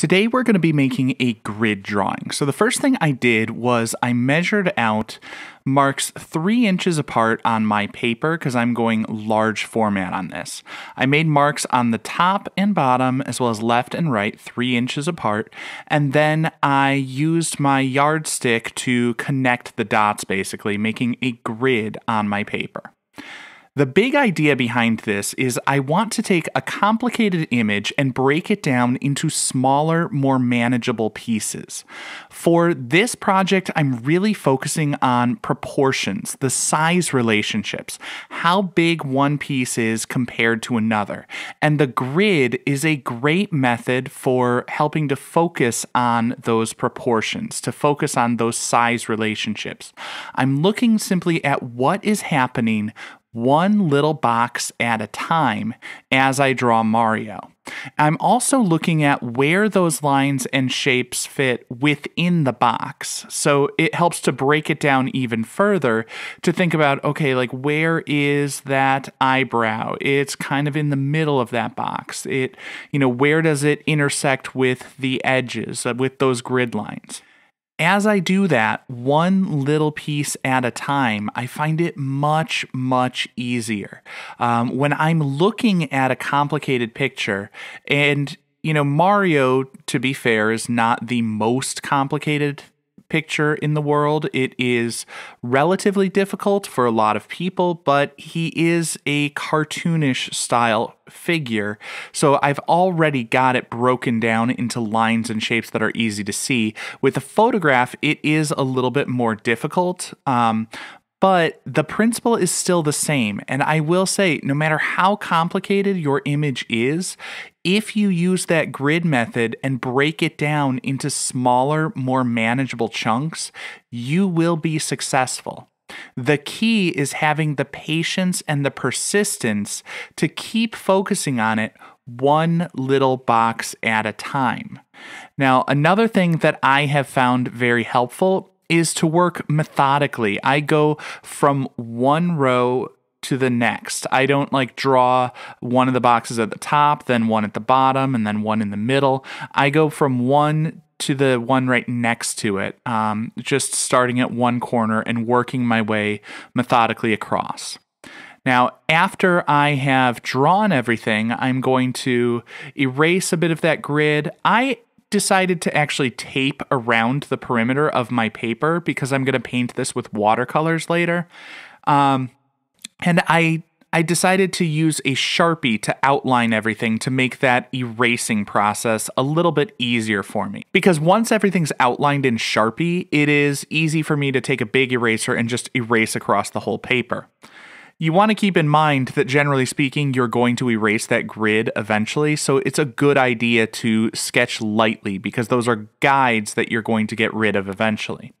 Today we're going to be making a grid drawing. So the first thing I did was I measured out marks three inches apart on my paper because I'm going large format on this. I made marks on the top and bottom as well as left and right three inches apart and then I used my yardstick to connect the dots basically making a grid on my paper. The big idea behind this is I want to take a complicated image and break it down into smaller, more manageable pieces. For this project, I'm really focusing on proportions, the size relationships, how big one piece is compared to another. And the grid is a great method for helping to focus on those proportions, to focus on those size relationships. I'm looking simply at what is happening one little box at a time as I draw Mario. I'm also looking at where those lines and shapes fit within the box. So it helps to break it down even further to think about okay, like where is that eyebrow? It's kind of in the middle of that box. It, you know, where does it intersect with the edges, uh, with those grid lines? as I do that one little piece at a time, I find it much, much easier. Um, when I'm looking at a complicated picture, and you know, Mario, to be fair, is not the most complicated picture in the world. It is relatively difficult for a lot of people, but he is a cartoonish style figure. So I've already got it broken down into lines and shapes that are easy to see. With a photograph, it is a little bit more difficult, um, but the principle is still the same. And I will say, no matter how complicated your image is, if you use that grid method and break it down into smaller, more manageable chunks, you will be successful. The key is having the patience and the persistence to keep focusing on it one little box at a time. Now, another thing that I have found very helpful is to work methodically. I go from one row to the next. I don't like draw one of the boxes at the top, then one at the bottom, and then one in the middle. I go from one to the one right next to it, um, just starting at one corner and working my way methodically across. Now, after I have drawn everything, I'm going to erase a bit of that grid. I decided to actually tape around the perimeter of my paper because I'm going to paint this with watercolors later. Um, and I I decided to use a Sharpie to outline everything to make that erasing process a little bit easier for me. Because once everything's outlined in Sharpie, it is easy for me to take a big eraser and just erase across the whole paper you want to keep in mind that generally speaking, you're going to erase that grid eventually. So it's a good idea to sketch lightly because those are guides that you're going to get rid of eventually.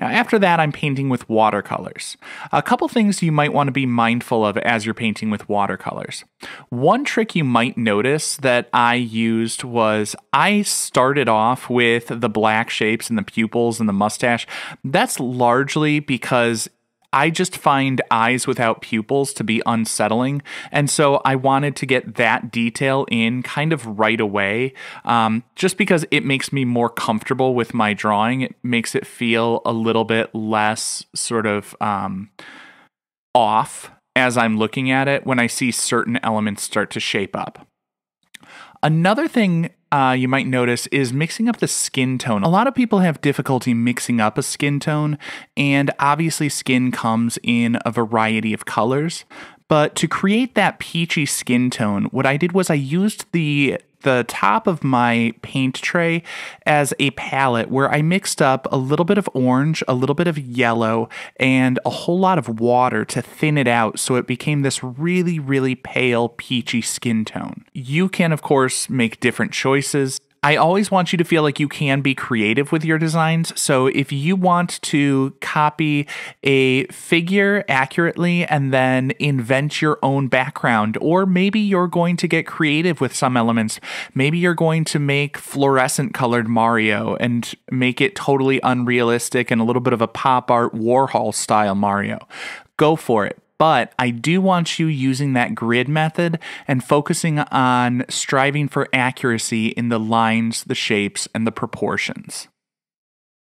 Now, after that, I'm painting with watercolors. A couple things you might want to be mindful of as you're painting with watercolors. One trick you might notice that I used was I started off with the black shapes and the pupils and the mustache. That's largely because I just find eyes without pupils to be unsettling. And so I wanted to get that detail in kind of right away, um, just because it makes me more comfortable with my drawing. It makes it feel a little bit less sort of um, off as I'm looking at it when I see certain elements start to shape up. Another thing uh, you might notice is mixing up the skin tone. A lot of people have difficulty mixing up a skin tone, and obviously, skin comes in a variety of colors. But to create that peachy skin tone, what I did was I used the the top of my paint tray as a palette where I mixed up a little bit of orange, a little bit of yellow, and a whole lot of water to thin it out so it became this really, really pale peachy skin tone. You can, of course, make different choices. I always want you to feel like you can be creative with your designs. So if you want to copy a figure accurately and then invent your own background, or maybe you're going to get creative with some elements, maybe you're going to make fluorescent colored Mario and make it totally unrealistic and a little bit of a pop art Warhol style Mario. Go for it but I do want you using that grid method and focusing on striving for accuracy in the lines, the shapes, and the proportions.